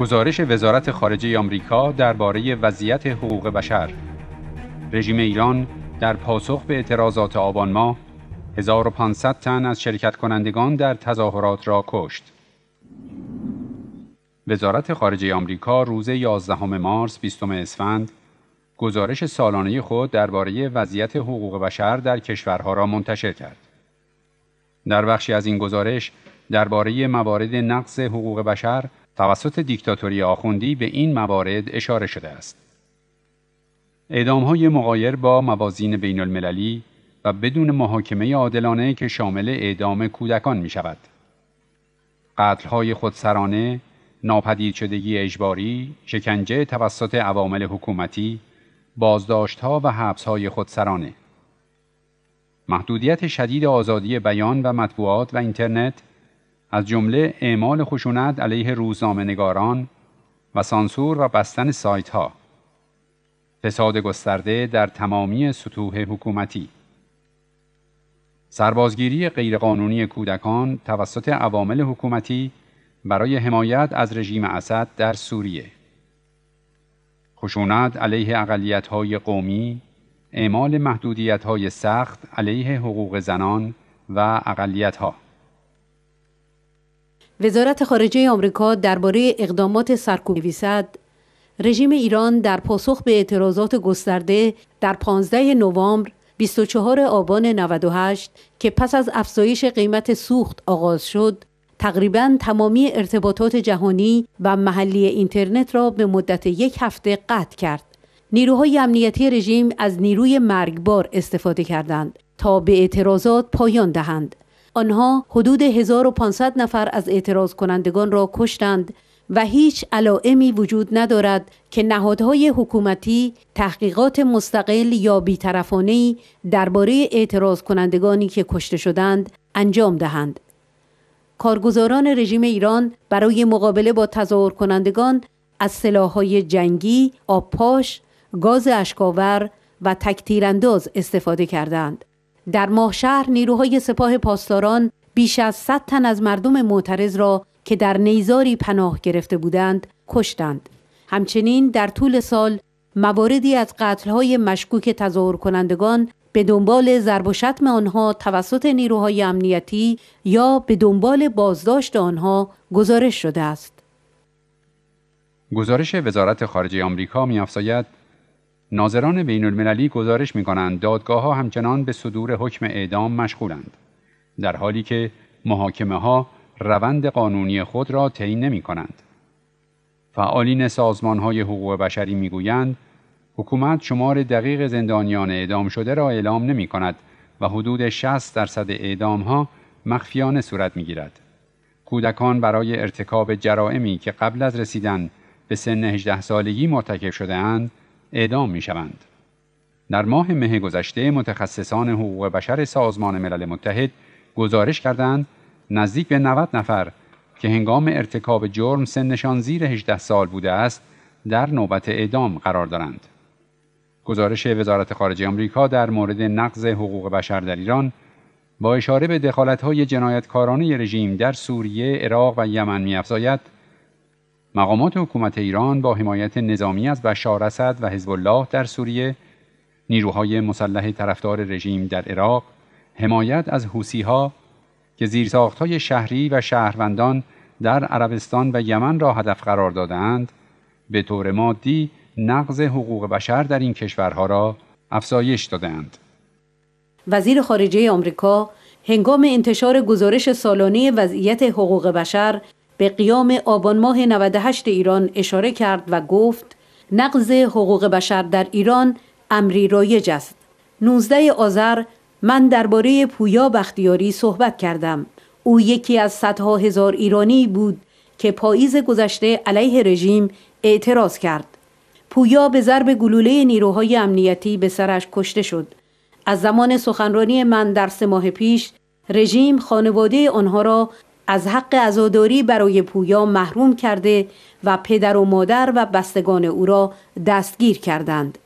گزارش وزارت خارجه آمریکا درباره وضعیت حقوق بشر رژیم ایران در پاسخ به اعتراضات آبان ماه 1500 تن از شرکت کنندگان در تظاهرات را کشت. وزارت خارجه آمریکا روز 11 مارس 20 اسفند گزارش سالانه خود درباره وضعیت حقوق بشر در کشورها را منتشر کرد. در بخشی از این گزارش درباره موارد نقض حقوق بشر توسط دیکتاتوری آخوندی به این موارد اشاره شده است. اعدام های مقایر با موازین بین المللی و بدون محاکمه عادلانه که شامل اعدام کودکان می شود. قتل های خودسرانه، ناپدید شدگی اجباری، شکنجه توسط عوامل حکومتی، بازداشت ها و حبس های خودسرانه. محدودیت شدید آزادی بیان و مطبوعات و اینترنت از جمله اعمال خشونت علیه روزنامه نگاران و سانسور و بستن سایت ها فساد گسترده در تمامی سطوح حکومتی سربازگیری غیرقانونی کودکان توسط عوامل حکومتی برای حمایت از رژیم اسد در سوریه خشونت علیه اقلیت‌های قومی اعمال محدودیت‌های سخت علیه حقوق زنان و اقلیت‌ها وزارت خارجه آمریکا درباره اقدامات سرکوب نویسد رژیم ایران در پاسخ به اعتراضات گسترده در 15 نوامبر 24 آبان 98 که پس از افزایش قیمت سوخت آغاز شد تقریبا تمامی ارتباطات جهانی و محلی اینترنت را به مدت یک هفته قطع کرد نیروهای امنیتی رژیم از نیروی مرگبار استفاده کردند تا به اعتراضات پایان دهند آنها حدود 1500 نفر از اعتراض کنندگان را کشتند و هیچ علائمی وجود ندارد که نهادهای حکومتی تحقیقات مستقل یا بیطرفانه درباره اعتراض کنندگانی که کشته شدند انجام دهند. کارگزاران رژیم ایران برای مقابله با تظاهر کنندگان از سلاحهای جنگی، پاش، گاز اشکاور و تکتیرانداز استفاده کردند. در ماهشهر نیروهای سپاه پاسداران بیش از 100 تن از مردم معترض را که در نیزاری پناه گرفته بودند کشتند. همچنین در طول سال مواردی از قتلهای مشکوک تظاهر کنندگان به دنبال ضرب و شتم آنها توسط نیروهای امنیتی یا به دنبال بازداشت آنها گزارش شده است. گزارش وزارت خارجه آمریکا می‌افزاید ناظران بین المللی گزارش می کنند دادگاه ها همچنان به صدور حکم اعدام مشغولند. در حالی که محاکمه ها روند قانونی خود را طی نمی کنند. فعالین سازمان های حقوق بشری می گویند حکومت شمار دقیق زندانیان اعدام شده را اعلام نمی کند و حدود 60 درصد اعدام ها مخفیانه صورت می گیرد. کودکان برای ارتکاب جرائمی که قبل از رسیدن به سن 18 سالگی مرتکب شده اعدام می شوند. در ماه مه گذشته متخصصان حقوق بشر سازمان ملل متحد گزارش کردند نزدیک به 90 نفر که هنگام ارتکاب جرم سنشان زیر 18 سال بوده است در نوبت اعدام قرار دارند. گزارش وزارت خارجه آمریکا در مورد نقض حقوق بشر در ایران با اشاره به دخالت‌های جنایتکارانه رژیم در سوریه، عراق و یمن می‌افزاید مقامات حکومت ایران با حمایت نظامی از بشار اسد و حزب الله در سوریه نیروهای مسلح طرفدار رژیم در عراق حمایت از ها که های شهری و شهروندان در عربستان و یمن را هدف قرار دادند به طور مادی نقض حقوق بشر در این کشورها را افزایش دادند وزیر خارجه آمریکا هنگام انتشار گزارش سالانه وضعیت حقوق بشر به قیام آبان ماه 98 ایران اشاره کرد و گفت نقض حقوق بشر در ایران امری رایج است. 19 آذر من درباره پویا بختیاری صحبت کردم. او یکی از صدها هزار ایرانی بود که پاییز گذشته علیه رژیم اعتراض کرد. پویا به ضرب گلوله نیروهای امنیتی به سرش کشته شد. از زمان سخنرانی من در سه ماه پیش رژیم خانواده آنها را از حق ازاداری برای پویا محروم کرده و پدر و مادر و بستگان او را دستگیر کردند